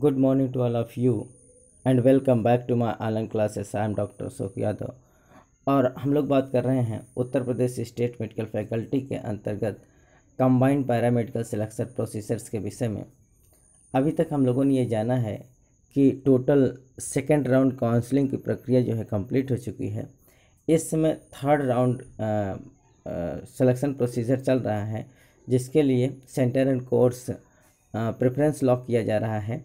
good morning to all of you and welcome back to my Allen classes I am doctor Ashok Yadav और हम लोग बात कर रहे हैं Uttar Pradesh state medical faculty के अंतर्गत कंबाइंड पैरामेडिकल सिलेक्शन प्रोसीजर्स के विषय में अभी तक हम लोगों ने ये जाना है कि टोटल सेकेंड राउंड काउंसलिंग की प्रक्रिया जो है कम्प्लीट हो चुकी है इस समय थर्ड राउंड सिलेक्शन प्रोसीजर चल रहा है जिसके लिए centre and course preference lock किया जा रहा है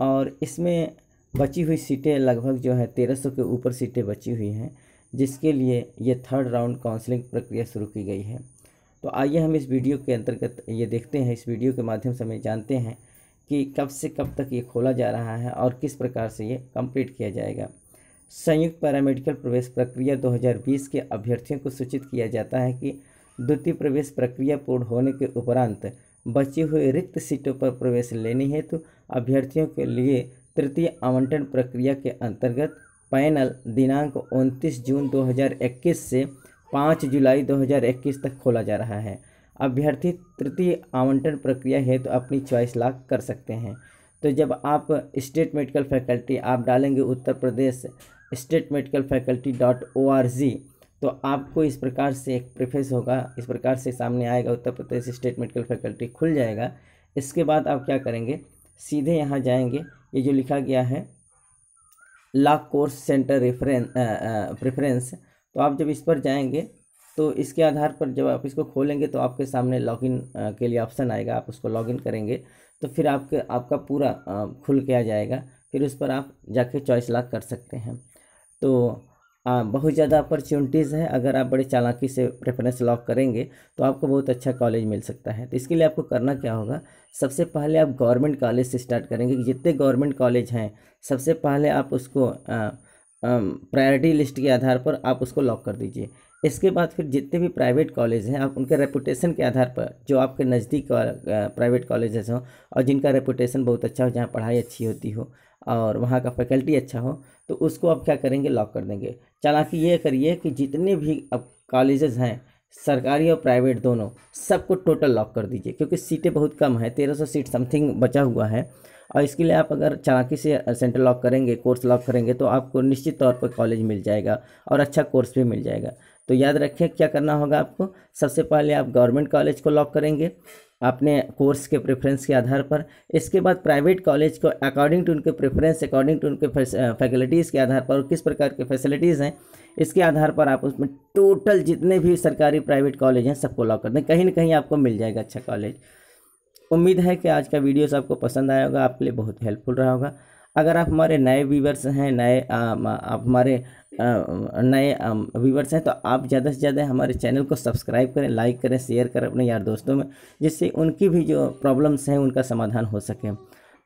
और इसमें बची हुई सीटें लगभग जो है तेरह सौ के ऊपर सीटें बची हुई हैं जिसके लिए ये थर्ड राउंड काउंसलिंग प्रक्रिया शुरू की गई है तो आइए हम इस वीडियो के अंतर्गत ये देखते हैं इस वीडियो के माध्यम से हमें जानते हैं कि कब से कब तक ये खोला जा रहा है और किस प्रकार से ये कंप्लीट किया जाएगा संयुक्त पैरामेडिकल प्रवेश प्रक्रिया 2020 के अभ्यर्थियों को सूचित किया जाता है कि द्वितीय प्रवेश प्रक्रिया पूर्ण होने के उपरांत बची हुई रिक्त सीटों पर प्रवेश लेने हेतु तो अभ्यर्थियों के लिए तृतीय आवंटन प्रक्रिया के अंतर्गत पैनल दिनांक 29 जून 2021 से 5 जुलाई 2021 तक खोला जा रहा है अभ्यर्थी तृतीय आवंटन प्रक्रिया हेतु तो अपनी चॉइस लाख कर सकते हैं तो जब आप स्टेट मेडिकल फैकल्टी आप डालेंगे Uttar Pradesh state medical faculty dot O R G तो आपको इस प्रकार से एक प्रिफेस होगा इस प्रकार से सामने आएगा Uttar Pradesh state medical faculty खुल जाएगा इसके बाद आप क्या करेंगे सीधे यहाँ जाएंगे ये जो लिखा गया है ला कोर्स सेंटर रेफरेंस प्रेफरेंस तो आप जब इस पर जाएंगे तो इसके आधार पर जब आप इसको खोलेंगे तो आपके सामने लॉगिन के लिए ऑप्शन आएगा आप उसको लॉगिन करेंगे तो फिर आपके आपका पूरा खुल के आ जाएगा फिर उस पर आप जाके चॉइस लाख कर सकते हैं तो बहुत ज़्यादा अपॉर्चुनिटीज़ हैं अगर आप बड़े चालाकी से प्रेफरेंस लॉक करेंगे तो आपको बहुत अच्छा कॉलेज मिल सकता है तो इसके लिए आपको करना क्या होगा सबसे पहले आप गवर्नमेंट कॉलेज से स्टार्ट करेंगे जितने गवर्नमेंट कॉलेज हैं सबसे पहले आप उसको प्रायोरिटी लिस्ट के आधार पर आप उसको लॉक कर दीजिए इसके बाद फिर जितने भी प्राइवेट कॉलेज हैं आप उनके रेपुटेशन के आधार पर जो आपके नज़दीक प्राइवेट कॉलेजेस हों और जिनका रेपुटेशन बहुत अच्छा हो जहाँ पढ़ाई अच्छी होती हो और वहाँ का फैकल्टी अच्छा हो तो उसको आप क्या करेंगे लॉक कर देंगे चालाकि ये करिए कि जितने भी अब कॉलेजेस हैं सरकारी और प्राइवेट दोनों सबको टोटल लॉक कर दीजिए क्योंकि सीटें बहुत कम है तेरह सौ सीट समथिंग बचा हुआ है और इसके लिए आप अगर चालाकी से सेंटर लॉक करेंगे कोर्स लॉक करेंगे तो आपको निश्चित तौर पर कॉलेज मिल जाएगा और अच्छा कोर्स भी मिल जाएगा तो याद रखें क्या करना होगा आपको सबसे पहले आप गवर्नमेंट कॉलेज को लॉक करेंगे अपने कोर्स के प्रेफरेंस के आधार पर इसके बाद प्राइवेट कॉलेज को अकॉर्डिंग टू उनके प्रेफरेंस अकॉर्डिंग टू उनके फैकल्टीज़ के आधार पर किस प्रकार के फैसिलिटीज़ हैं इसके आधार पर आप उसमें टोटल जितने भी सरकारी प्राइवेट कॉलेज हैं सबको लॉक कर दें कहीं ना कहीं आपको मिल जाएगा अच्छा कॉलेज उम्मीद है कि आज का वीडियोस आपको पसंद आया होगा आपके लिए बहुत हेल्पफुल रहा होगा अगर आप हमारे नए व्यूवर्स हैं नए आप हमारे नए व्यूवर्स हैं तो आप ज़्यादा से ज़्यादा हमारे चैनल को सब्सक्राइब करें लाइक करें शेयर करें अपने यार दोस्तों में जिससे उनकी भी जो प्रॉब्लम्स हैं उनका समाधान हो सके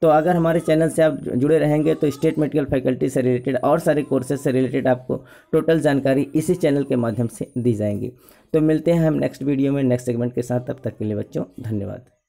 तो अगर हमारे चैनल से आप जुड़े रहेंगे तो स्टेट मेडिकल फैकल्टी से रिलेटेड और सारे कोर्सेज से रिलेटेड आपको टोटल जानकारी इसी चैनल के माध्यम से दी जाएंगी तो मिलते हैं हम नेक्स्ट वीडियो में नेक्स्ट सेगमेंट के साथ तब तक के लिए बच्चों धन्यवाद